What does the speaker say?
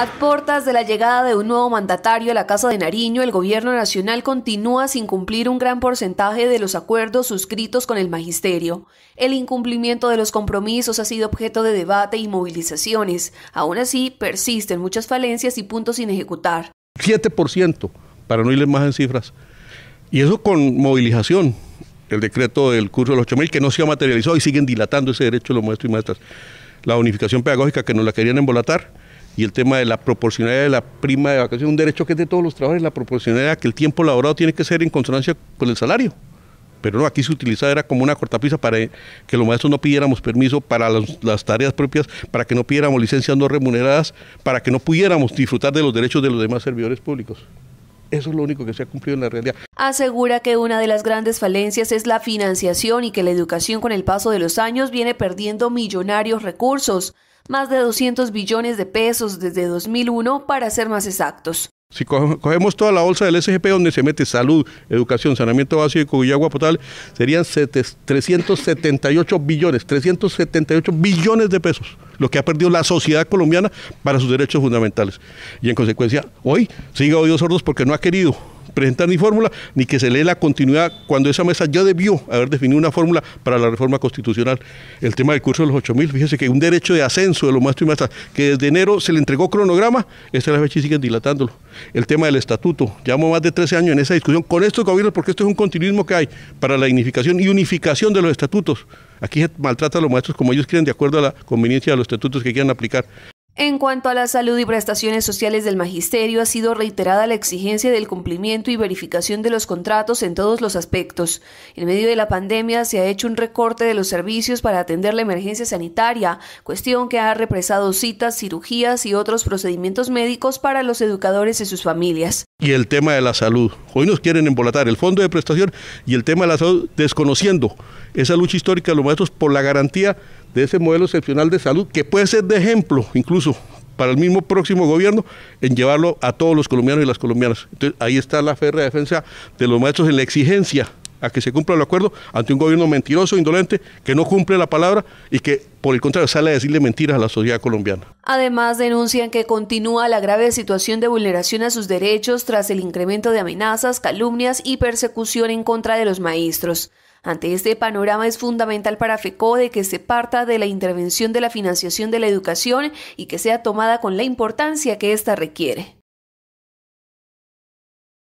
A portas de la llegada de un nuevo mandatario a la Casa de Nariño, el Gobierno Nacional continúa sin cumplir un gran porcentaje de los acuerdos suscritos con el Magisterio. El incumplimiento de los compromisos ha sido objeto de debate y movilizaciones. Aún así, persisten muchas falencias y puntos sin ejecutar. 7%, para no irles más en cifras. Y eso con movilización, el decreto del curso de los 8.000, que no se ha materializado y siguen dilatando ese derecho de los maestros y maestras. La unificación pedagógica que nos la querían embolatar y el tema de la proporcionalidad de la prima de vacaciones, un derecho que es de todos los trabajadores, la proporcionalidad que el tiempo laborado tiene que ser en consonancia con el salario. Pero no, aquí se utilizaba, como una cortapisa para que los maestros no pidiéramos permiso para las tareas propias, para que no pidiéramos licencias no remuneradas, para que no pudiéramos disfrutar de los derechos de los demás servidores públicos. Eso es lo único que se ha cumplido en la realidad. Asegura que una de las grandes falencias es la financiación y que la educación con el paso de los años viene perdiendo millonarios recursos, más de 200 billones de pesos desde 2001 para ser más exactos. Si cogemos toda la bolsa del SGP donde se mete salud, educación, saneamiento básico y agua potable, serían 378 billones, 378 billones de pesos, lo que ha perdido la sociedad colombiana para sus derechos fundamentales. Y en consecuencia, hoy sigue oídos sordos porque no ha querido presentar ni fórmula, ni que se lee la continuidad cuando esa mesa ya debió haber definido una fórmula para la reforma constitucional. El tema del curso de los 8.000, fíjese que un derecho de ascenso de los maestros y maestras, que desde enero se le entregó cronograma, esta es la fecha siguen dilatándolo. El tema del estatuto, llevamos más de 13 años en esa discusión con estos gobiernos, porque esto es un continuismo que hay para la dignificación y unificación de los estatutos. Aquí se maltrata a los maestros como ellos quieren, de acuerdo a la conveniencia de los estatutos que quieran aplicar. En cuanto a la salud y prestaciones sociales del magisterio, ha sido reiterada la exigencia del cumplimiento y verificación de los contratos en todos los aspectos. En medio de la pandemia se ha hecho un recorte de los servicios para atender la emergencia sanitaria, cuestión que ha represado citas, cirugías y otros procedimientos médicos para los educadores y sus familias. Y el tema de la salud. Hoy nos quieren embolatar el fondo de prestación y el tema de la salud, desconociendo esa lucha histórica de los maestros por la garantía de ese modelo excepcional de salud que puede ser de ejemplo incluso para el mismo próximo gobierno en llevarlo a todos los colombianos y las colombianas. Entonces ahí está la férrea defensa de los maestros en la exigencia a que se cumpla el acuerdo ante un gobierno mentiroso, indolente, que no cumple la palabra y que por el contrario sale a decirle mentiras a la sociedad colombiana. Además denuncian que continúa la grave situación de vulneración a sus derechos tras el incremento de amenazas, calumnias y persecución en contra de los maestros. Ante este panorama es fundamental para de que se parta de la intervención de la financiación de la educación y que sea tomada con la importancia que ésta requiere.